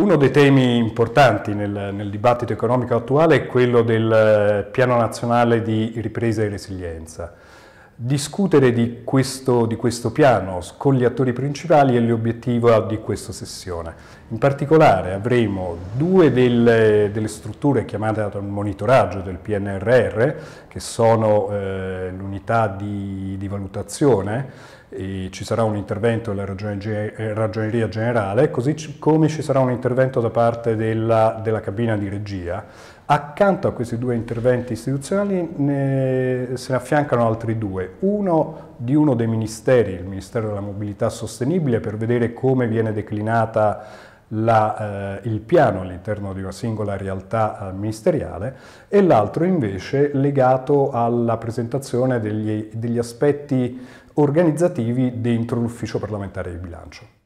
Uno dei temi importanti nel, nel, dibattito economico attuale è quello del eh, piano nazionale di ripresa e resilienza. Discutere di questo, di questo piano con gli attori principali è l'obiettivo di questa sessione. In particolare avremo due delle, delle strutture chiamate al monitoraggio del PNRR, che sono eh, l'unità di di, di valutazione, ci sarà un intervento della ragioneria eh, generale, così come ci sarà un intervento da parte della, della cabina di regia. Accanto a questi due interventi istituzionali ne, se ne affiancano altri due, uno di uno dei ministeri, il Ministero della Mobilità Sostenibile, per vedere come viene declinata la, eh, il piano all'interno di una singola realtà eh, ministeriale e l'altro invece legato alla presentazione degli, degli aspetti organizzativi dentro l'ufficio parlamentare di bilancio.